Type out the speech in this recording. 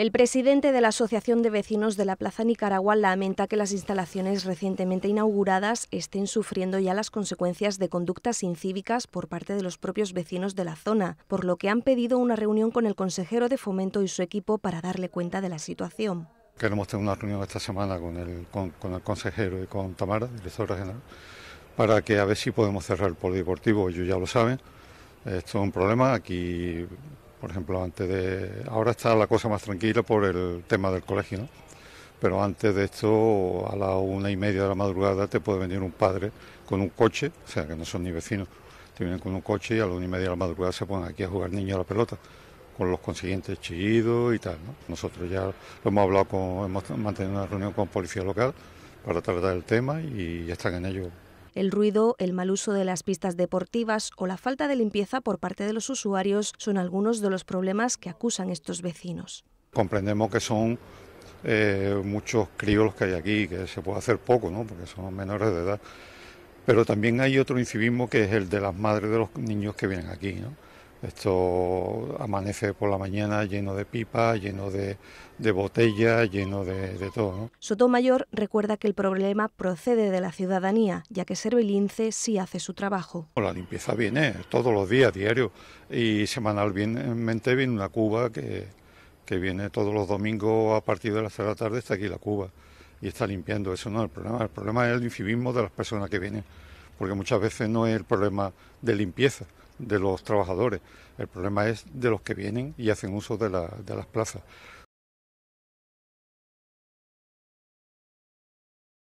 El presidente de la Asociación de Vecinos de la Plaza Nicaragua lamenta que las instalaciones recientemente inauguradas estén sufriendo ya las consecuencias de conductas incívicas por parte de los propios vecinos de la zona, por lo que han pedido una reunión con el consejero de Fomento y su equipo para darle cuenta de la situación. Queremos tener una reunión esta semana con el, consejero y con Tamara, directora general, para que a ver si podemos cerrar el polideportivo, ellos ya lo saben. Esto es un problema, aquí por ejemplo, antes de. Ahora está la cosa más tranquila por el tema del colegio, ¿no? Pero antes de esto, a la una y media de la madrugada, te puede venir un padre con un coche, o sea, que no son ni vecinos. Te vienen con un coche y a la una y media de la madrugada se ponen aquí a jugar niños a la pelota, con los consiguientes chillidos y tal, ¿no? Nosotros ya lo hemos hablado con. Hemos mantenido una reunión con policía local para tratar el tema y ya están en ello el ruido, el mal uso de las pistas deportivas o la falta de limpieza por parte de los usuarios son algunos de los problemas que acusan estos vecinos. Comprendemos que son eh, muchos críos los que hay aquí, que se puede hacer poco, ¿no? porque son menores de edad. Pero también hay otro incivismo que es el de las madres de los niños que vienen aquí. ¿no? Esto amanece por la mañana lleno de pipa, lleno de, botellas, botella, lleno de, todo. Sotomayor recuerda que el problema procede de la ciudadanía, ya que Servilince sí hace su trabajo. La limpieza viene todos los días, diario, y semanalmente viene una cuba que, que viene todos los domingos a partir de las 3 de la tarde, está aquí la cuba y está limpiando. Eso no es el problema, el problema es el incivismo de las personas que vienen, porque muchas veces no es el problema de limpieza de los trabajadores. El problema es de los que vienen y hacen uso de, la, de las plazas.